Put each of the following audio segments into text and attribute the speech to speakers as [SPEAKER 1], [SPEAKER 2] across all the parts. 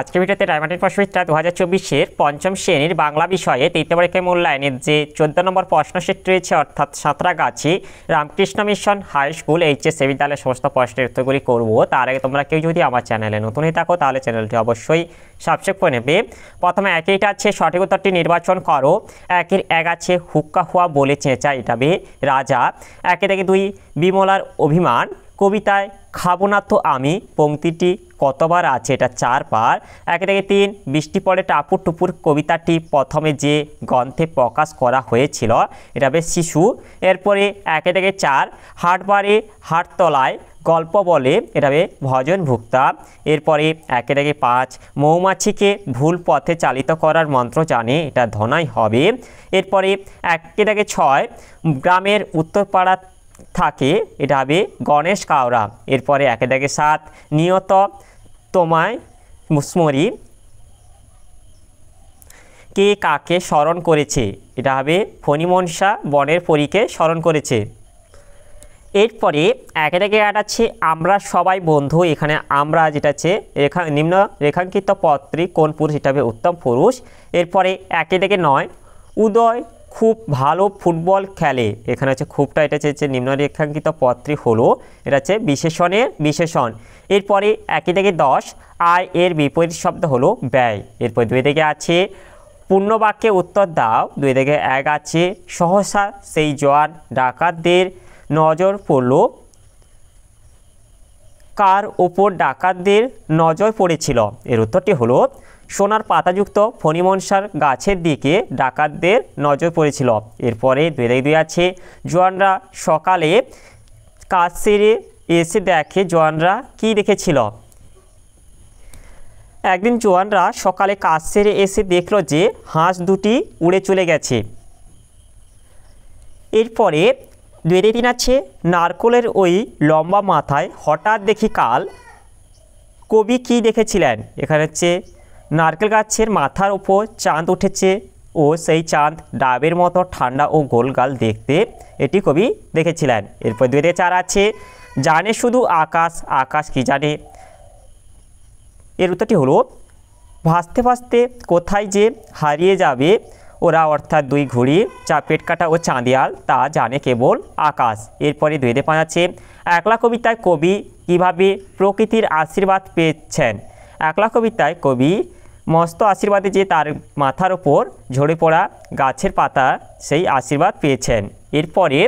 [SPEAKER 1] আজকে ভিডিওতে ডায়মান্ডের প্রশ্নবিদরা দু হাজার চব্বিশের পঞ্চম শ্রেণীর বাংলা বিষয়ে তৃতীয় পরীক্ষায় মূল্যায়নের যে চোদ্দ নম্বর প্রশ্ন সেট রয়েছে অর্থাৎ Santragachi Ramakrishna Mission High School এইচএসএ বিদ্যালয়ের সমস্ত প্রশ্নের উত্তরগুলি করব তার আগে তোমরা কেউ যদি আমার চ্যানেলে নতুন হয়ে থাকো তাহলে চ্যানেলটি অবশ্যই সাবস্ক্রাইব করে নেবে প্রথমে একইটা আছে সঠিক উত্তরটি নির্বাচন করো একের এক আছে হুক্কা হুয়া বলে চেঁচা এটাবে রাজা একে থেকে দুই বিমলার অভিমান কবিতায় খাবো না তো আমি পংক্তিটি কতবার আছে এটা চার পার এক থেকে তিন বৃষ্টি পড়ে টাপুর টুপুর কবিতাটি প্রথমে যে গ্রন্থে প্রকাশ করা হয়েছিল এটা হবে শিশু এরপরে একে থেকে চার হাটবারে হাটতলায় গল্প বলে এটা হবে ভজন ভুক্তা এরপরে একে থেকে পাঁচ মৌমাছিকে ভুল পথে চালিত করার মন্ত্র জানে এটা ধনাই হবে এরপরে একে থেকে ছয় গ্রামের উত্তরপাড়া থাকে এটা হবে গণেশ কাওরা এরপরে একে থেকে সাত নিয়ত তোমায় মুসমরি কে কাকে স্মরণ করেছে এটা হবে ফণিমনসা বনের পরীকে স্মরণ করেছে এরপরে একে একে আটাচ্ছে আমরা সবাই বন্ধু এখানে আমরা যেটা আছে রেখা নিম্ন রেখাঙ্কিত পত্রী কোন পুরুষ এটা হবে উত্তম পুরুষ এরপরে একে থেকে নয় উদয় খুব ভালো ফুটবল খেলে এখানে হচ্ছে খুবটা এটা হচ্ছে নিম্নরেখাঙ্কিত পত্রী হলো এটা হচ্ছে বিশেষণের বিশেষণ এরপরে একই থেকে দশ আয় এর বিপরীত শব্দ হলো ব্যয় এরপর দুই থেকে আছে পূর্ণবাক্যে উত্তর দাও দুই থেকে এক আছে সহসা সেই জোয়ান ডাকাতদের নজর পড়ল কার ওপর ডাকাতদের নজর পড়েছিল এর উত্তরটি হলো সোনার পাতাযুক্ত ফণিমনসার গাছের দিকে ডাকাতদের নজর পড়েছিল এরপরে দুই দিয়ে আছে জোয়ানরা সকালে কাজ সেরে এসে দেখে জোয়ানরা কি দেখেছিল একদিন জোয়ানরা সকালে কাজ সেরে এসে দেখল যে হাঁস দুটি উড়ে চলে গেছে এরপরে দুয়ে দিন আছে নারকোলের ওই লম্বা মাথায় হঠাৎ দেখি কাল কবি কি দেখেছিলেন এখানে হচ্ছে নারকেল গাছের মাথার উপর চাঁদ উঠেছে ও সেই চাঁদ ডাবের মতো ঠান্ডা ও গোলগাল দেখতে এটি কবি দেখেছিলেন এরপর দুই চার আছে জানে শুধু আকাশ আকাশ কি জানে এর উত্তরটি হলো ভাসতে ভাসতে কোথায় যে হারিয়ে যাবে ওরা অর্থাৎ দুই ঘুড়ি পেট কাটা ও চাঁদিয়াল তা জানে কেবল আকাশ এরপরে দুই হাজার পাঁচ আছে একলা কবিতায় কবি কিভাবে প্রকৃতির আশীর্বাদ পেয়েছেন একলা কবিতায় কবি মস্ত আশীর্বাদে যে তার মাথার ওপর ঝরে পড়া গাছের পাতা সেই আশীর্বাদ পেয়েছেন এরপরে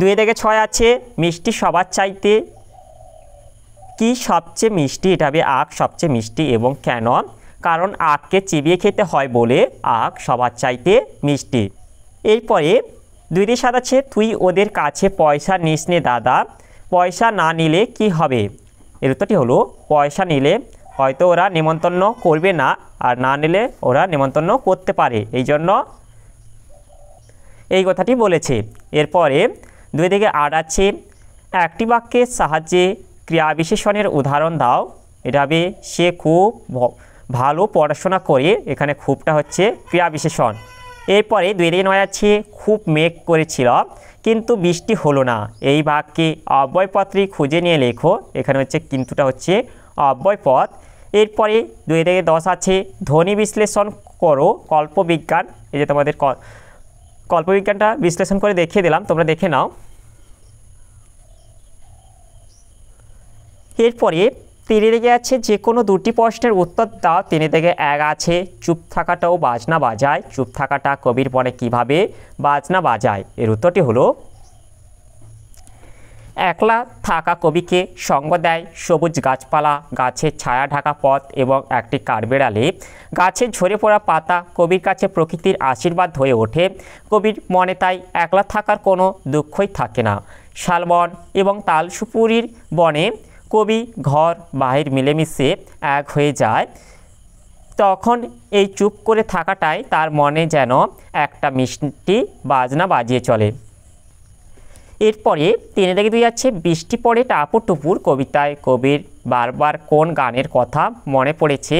[SPEAKER 1] দুয়ে থেকে ছয় আছে মিষ্টি সবার চাইতে কি সবচেয়ে মিষ্টি এটা হবে আখ সবচেয়ে মিষ্টি এবং কেন কারণ আখকে চিবিয়ে খেতে হয় বলে আখ সবার চাইতে মিষ্টি এরপরে দুইটি সাত আছে তুই ওদের কাছে পয়সা নিস নে দাদা পয়সা না নিলে কি হবে এর উত্তরটি হলো পয়সা নিলে হয়তো ওরা নিমন্ত্রণ করবে না আর না নিলে ওরা নিমন্ত্রণ করতে পারে এই জন্য এই কথাটি বলেছে এরপরে দুই দিকে আট আছে একটি বাক্যের সাহায্যে ক্রিয়া বিশেষণের উদাহরণ দাও এটা হবে সে খুব ভালো পড়াশোনা করে এখানে খুবটা হচ্ছে ক্রিয়া বিশেষণ এরপরে দুই দিকে নয় আছে খুব মেঘ করেছিল কিন্তু বৃষ্টি হলো না এই বাক্যে অব্যয়পত্রী খুঁজে নিয়ে লেখো এখানে হচ্ছে কিন্তুটা হচ্ছে অব্যয় এরপরে দুই থেকে দশ আছে ধ্বনি বিশ্লেষণ করো কল্পবিজ্ঞান এই যে তোমাদের কল্পবিজ্ঞানটা বিশ্লেষণ করে দেখিয়ে দিলাম তোমরা দেখে নাও এরপরে তিনি থেকে আছে যে কোনো দুটি প্রশ্নের উত্তর দাও তিনি থেকে এক আছে চুপ থাকাটাও বাজনা বাজায় চুপ থাকাটা কবির পরে কিভাবে বাজনা বাজায় এর উত্তরটি হলো একলা থাকা কবিকে সঙ্গ দেয় সবুজ গাছপালা গাছের ছায়া ঢাকা পথ এবং একটি কাঠবেড়ালে গাছে ঝরে পড়া পাতা কবির কাছে প্রকৃতির আশীর্বাদ হয়ে ওঠে কবির মনে তাই একলা থাকার কোনো দুঃখই থাকে না শালবন এবং তালসুপুরির বনে কবি ঘর বাহির মিলেমিশে এক হয়ে যায় তখন এই চুপ করে থাকাটাই তার মনে যেন একটা মিষ্টি বাজনা বাজিয়ে চলে এরপরে তিনে থেকে দুই যাচ্ছে বৃষ্টি পড়ে টাপুর টুপুর কবিতায় কবির বারবার কোন গানের কথা মনে পড়েছে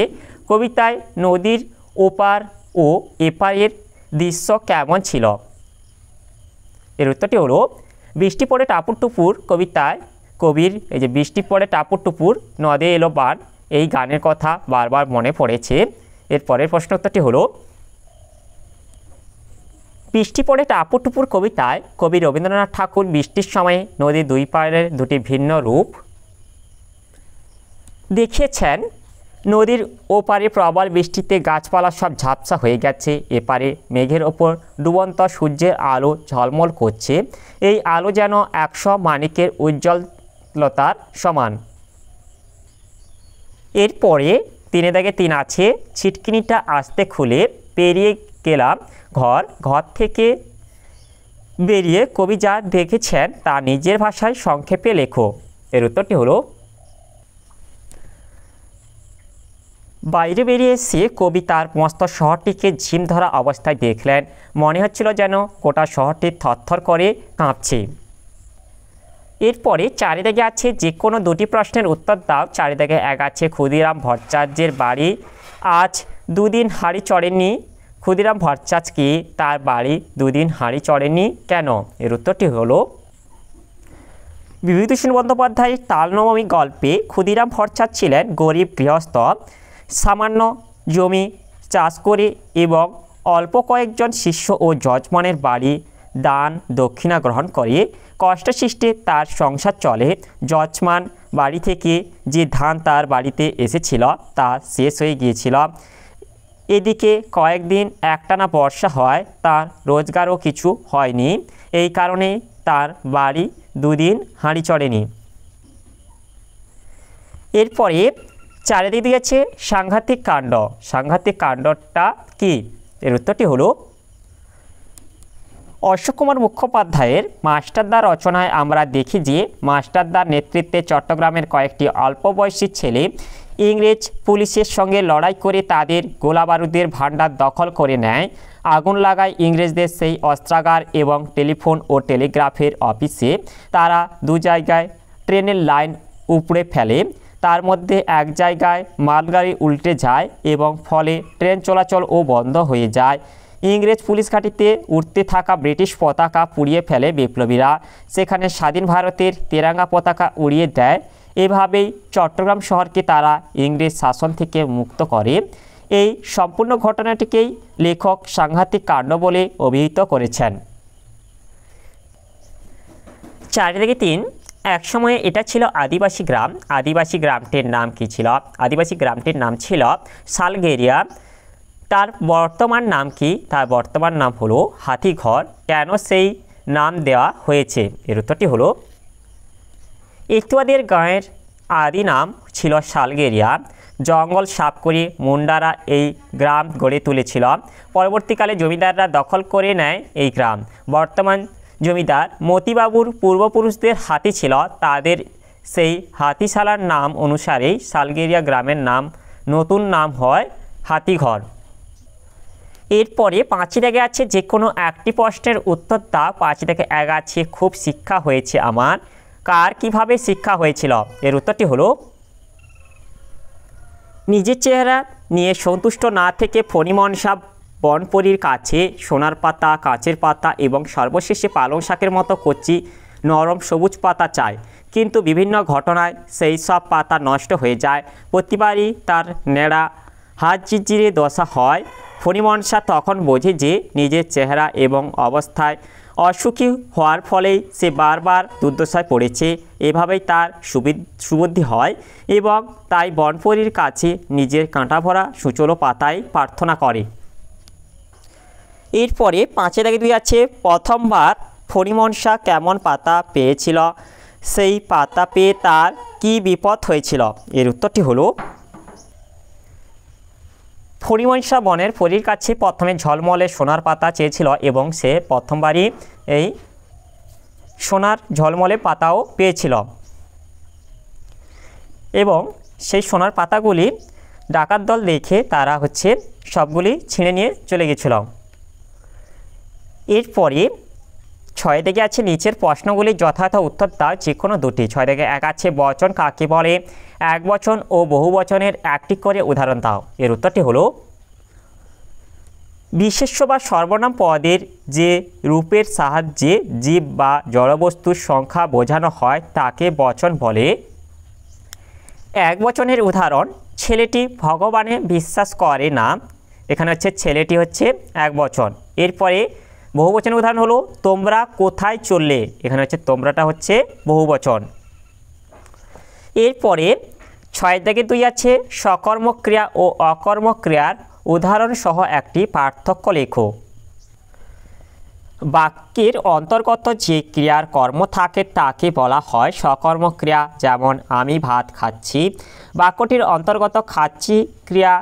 [SPEAKER 1] কবিতায় নদীর ওপার ও এপারের দৃশ্য কেমন ছিল এর উত্তরটি হলো বৃষ্টি পড়ে টাপুর টুপুর কবিতায় কবির এই যে বৃষ্টি পড়ে টাপুর টুপুর নদে এলো বার এই গানের কথা বারবার মনে পড়েছে এরপরের প্রশ্ন উত্তরটি হলো বৃষ্টি পড়ে টাপুটুপুর কবিতায় কবি রবীন্দ্রনাথ ঠাকুর বৃষ্টির সময়ে নদীর দুই পাড়ের দুটি ভিন্ন রূপ দেখিয়েছেন নদীর ওপারে প্রবল বৃষ্টিতে গাছপালা সব ঝাপসা হয়ে গেছে এপারে মেঘের ওপর ডুবন্ত সূর্যের আলো ঝলমল করছে এই আলো যেন একশো মানিকের উজ্জ্বলতার সমান এরপরে তিনে দাগে তিন আছে ছিটকিনিটা আসতে খুলে পেরিয়ে গেলাম ঘর ঘর থেকে বেরিয়ে কবি যা দেখেছেন তা নিজের ভাষায় সংক্ষেপে লেখো এর উত্তরটি হলো বাইরে বেরিয়ে এসে কবি তার মস্ত শহরটিকে ঝিম ধরা অবস্থায় দেখলেন মনে হচ্ছিল যেন গোটা শহরটি থরথর করে কাঁপছে এরপরে চারিদিকে আছে যে কোনো দুটি প্রশ্নের উত্তর দাও চারিদিকে এক আছে ক্ষুদিরাম ভট্টাচার্যের বাড়ি আজ দুদিন হাড়ি চড়েনি ক্ষুদিরাম ভট্টাচ কি তার বাড়ি দুদিন হাঁড়ি চড়েনি কেন এর উত্তরটি হলো বিভূতিভূষণ বন্দ্যোপাধ্যায়ের তালনবমী গল্পে ক্ষুদিরাম ভট্টাচ ছিলেন গরিব গৃহস্থ সামান্য জমি চাষ করে এবং অল্প কয়েকজন শিষ্য ও যজমানের বাড়ি দান দক্ষিণা গ্রহণ করে সৃষ্টি তার সংসার চলে যজমান বাড়ি থেকে যে ধান তার বাড়িতে এসেছিল তা শেষ হয়ে গিয়েছিল এদিকে কয়েকদিন একটানা বর্ষা হয় তার রোজগারও কিছু হয়নি এই কারণে তার বাড়ি দুদিন হাঁড়ি চড়েনি এরপরে চারিদিক দিয়েছে সাংঘাতিক কাণ্ড সাংঘাতিক কাণ্ডটা কি এর উত্তরটি হলো অশোক কুমার মুখোপাধ্যায়ের মাস্টারদা রচনায় আমরা দেখি যে মাস্টারদার নেতৃত্বে চট্টগ্রামের কয়েকটি অল্প বয়সী ছেলে ইংরেজ পুলিশের সঙ্গে লড়াই করে তাদের গোলাবারুদের ভাণ্ডার দখল করে নেয় আগুন লাগায় ইংরেজদের সেই অস্ত্রাগার এবং টেলিফোন ও টেলিগ্রাফের অফিসে তারা দু জায়গায় ট্রেনের লাইন উপড়ে ফেলে তার মধ্যে এক জায়গায় মালগাড়ি উল্টে যায় এবং ফলে ট্রেন চলাচল ও বন্ধ হয়ে যায় ইংরেজ পুলিশ ঘাঁটিতে উঠতে থাকা ব্রিটিশ পতাকা পুড়িয়ে ফেলে বিপ্লবীরা সেখানে স্বাধীন ভারতের তেরাঙ্গা পতাকা উড়িয়ে দেয় এভাবেই চট্টগ্রাম শহরকে তারা ইংরেজ শাসন থেকে মুক্ত করে এই সম্পূর্ণ ঘটনাটিকেই লেখক সাংঘাতিক কাণ্ড বলে অভিহিত করেছেন চারিদিকে তিন এক সময়ে এটা ছিল আদিবাসী গ্রাম আদিবাসী গ্রামটির নাম কি ছিল আদিবাসী গ্রামটির নাম ছিল সালগেরিয়া তার বর্তমান নাম কি তার বর্তমান নাম হলো হাতিঘর কেন সেই নাম দেওয়া হয়েছে এর উত্তরটি হলো ইত্যাদির গাঁয়ের আদি নাম ছিল শালগেরিয়া জঙ্গল সাপ করে মুন্ডারা এই গ্রাম গড়ে তুলেছিল পরবর্তীকালে জমিদাররা দখল করে নেয় এই গ্রাম বর্তমান জমিদার মতিবাবুর পূর্বপুরুষদের হাতি ছিল তাদের সেই হাতিশালার নাম অনুসারেই শালগেরিয়া গ্রামের নাম নতুন নাম হয় হাতিঘর এরপরে পাঁচই দাগে আছে যে কোনো একটি প্রশ্নের উত্তর দাও পাঁচই দাগে এক খুব শিক্ষা হয়েছে আমার কার কিভাবে শিক্ষা হয়েছিল এর উত্তরটি হলো নিজের চেহারা নিয়ে সন্তুষ্ট না থেকে ফণিমন সাহ বনপরির কাছে সোনার পাতা কাঁচের পাতা এবং সর্বশেষে পালং শাকের মতো কচি নরম সবুজ পাতা চায় কিন্তু বিভিন্ন ঘটনায় সেই সব পাতা নষ্ট হয়ে যায় প্রতিবারই তার নেড়া হাত চিচিরে দশা হয় ফণিমনসা তখন বোঝে যে নিজের চেহারা এবং অবস্থায় অসুখী হওয়ার ফলেই সে বারবার দুর্দশায় পড়েছে এভাবেই তার সুবুদ্ধি হয় এবং তাই বনপরীর কাছে নিজের কাঁটা ভরা সুচলো পাতায় প্রার্থনা করে এরপরে পাঁচে আগে দুই আছে প্রথমবার ফণিমনসা কেমন পাতা পেয়েছিল সেই পাতা পেয়ে তার কি বিপদ হয়েছিল এর উত্তরটি হলো ফণিমনসা বনের ফরির কাছে প্রথমে ঝলমলে সোনার পাতা চেয়েছিল এবং সে প্রথমবারই এই সোনার ঝলমলে পাতাও পেয়েছিল এবং সেই সোনার পাতাগুলি ডাকাত দল দেখে তারা হচ্ছে সবগুলি ছিঁড়ে নিয়ে চলে গেছিল এরপরে ছয় থেকে আছে নিচের প্রশ্নগুলি যথাযথ উত্তর তার যে কোনো দুটি ছয় থেকে এক আছে বচন কাকে বলে এক বচন ও বহু বচনের একটি করে উদাহরণ দাও এর উত্তরটি হলো বিশেষ্য বা সর্বনাম পদের যে রূপের সাহায্যে জীব বা জড়বস্তুর সংখ্যা বোঝানো হয় তাকে বচন বলে এক বচনের উদাহরণ ছেলেটি ভগবানে বিশ্বাস করে না এখানে হচ্ছে ছেলেটি হচ্ছে এক বচন এরপরে বহুবচনের উদাহরণ হলো তোমরা কোথায় চললে এখানে হচ্ছে তোমরাটা হচ্ছে বহুবচন এরপরে ছয় দাগে দুই আছে সকর্মক্রিয়া ও অকর্মক্রিয়ার উদাহরণসহ একটি পার্থক্য লেখো বাক্যের অন্তর্গত যে ক্রিয়ার কর্ম থাকে তাকে বলা হয় সকর্ম ক্রিয়া যেমন আমি ভাত খাচ্ছি বাক্যটির অন্তর্গত খাচ্ছি ক্রিয়া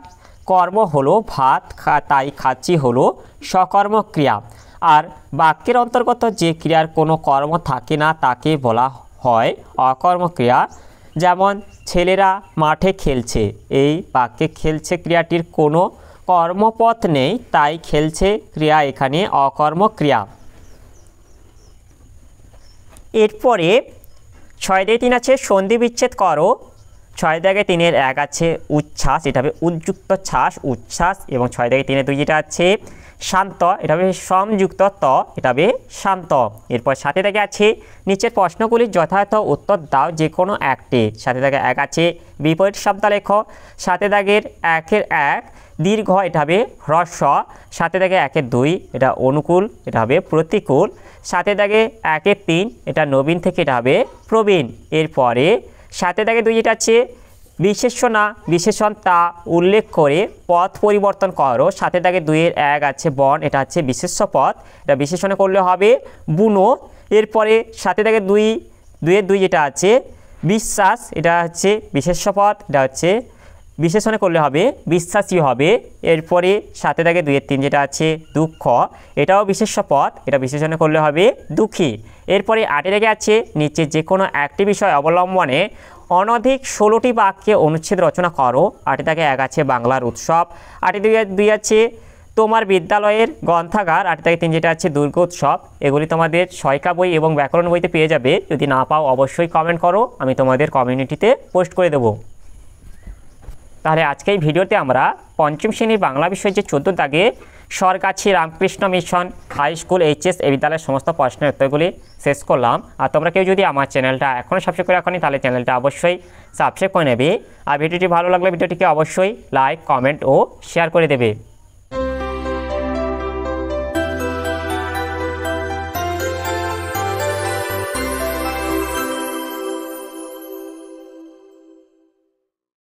[SPEAKER 1] কর্ম হলো ভাত তাই খাচ্ছি হলো সকর্ম ক্রিয়া আর বাক্যের অন্তর্গত যে ক্রিয়ার কোনো কর্ম থাকে না তাকে বলা হয় অকর্মক্রিয়া যেমন ছেলেরা মাঠে খেলছে এই বাক্যে খেলছে ক্রিয়াটির কোনো কর্মপথ নেই তাই খেলছে ক্রিয়া এখানে অকর্ম ক্রিয়া এরপরে ছয় দিয়ে তিন আছে সন্ধি বিচ্ছেদ করো ছয় দাগে তিনের এক আছে উচ্ছ্বাস এটা হবে উদ্যুক্ত ছাস উচ্ছ্বাস এবং ছয় দাগে তিনের দুই যেটা আছে শান্ত এটা হবে সমযুক্ত ত এটা হবে শান্ত এরপর সাথে থেকে আছে নিচের প্রশ্নগুলির যথার্থ উত্তর দাও যে কোনো একটি সাথে থেকে এক আছে বিপরীত শব্দ লেখো সাথে দাগের একের এক দীর্ঘ এটা হবে হ্রস্ব সাথে দাগে একের দুই এটা অনুকূল এটা হবে প্রতিকূল সাথে দাগে একের তিন এটা নবীন থেকে এটা হবে প্রবীণ এরপরে সাথে দাগে দুই এটা আছে বিশেষণা বিশেষণ তা উল্লেখ করে পথ পরিবর্তন করো সাথে থাকে দুইয়ের এক আছে বন এটা হচ্ছে বিশেষ্য পথ এটা বিশেষণে করলে হবে বুনো এরপরে সাথে থাকে দুই দুইয়ের দুই যেটা আছে বিশ্বাস এটা হচ্ছে বিশেষ্য পথ এটা হচ্ছে বিশেষণে করলে হবে বিশ্বাসী হবে এরপরে সাথে থাকে দুইয়ের তিন যেটা আছে দুঃখ এটাও বিশেষ্য পথ এটা বিশেষণে করলে হবে দুঃখী এরপরে আটে রেখে আছে নিচে যে কোনো একটি বিষয় অবলম্বনে অনধিক ষোলোটি বাক্যে অনুচ্ছেদ রচনা করো আটে থেকে এক আছে বাংলার উৎসব আটে দুই দুই আছে তোমার বিদ্যালয়ের গ্রন্থাগার আটে থেকে তিন যেটা আছে দুর্গ উৎসব এগুলি তোমাদের সয়কা বই এবং ব্যাকরণ বইতে পেয়ে যাবে যদি না পাও অবশ্যই কমেন্ট করো আমি তোমাদের কমিউনিটিতে পোস্ট করে দেবো তাহলে আজকে এই ভিডিওতে আমরা পঞ্চম শ্রেণীর বাংলা বিষয়ে যে চোদ্দো দাগে Sargachi Ramakrishna Mission High School HS এই বিদ্যালয়ের সমস্ত প্রশ্নের উত্তরগুলি শেষ করলাম আর তোমরা কেউ যদি আমার চ্যানেলটা এখনও সাবস্ক্রাইব করে রাখনি তাহলে চ্যানেলটা অবশ্যই সাবস্ক্রাইব করে নেবে আর ভিডিওটি ভালো লাগলে ভিডিওটিকে অবশ্যই লাইক কমেন্ট ও শেয়ার করে দেবে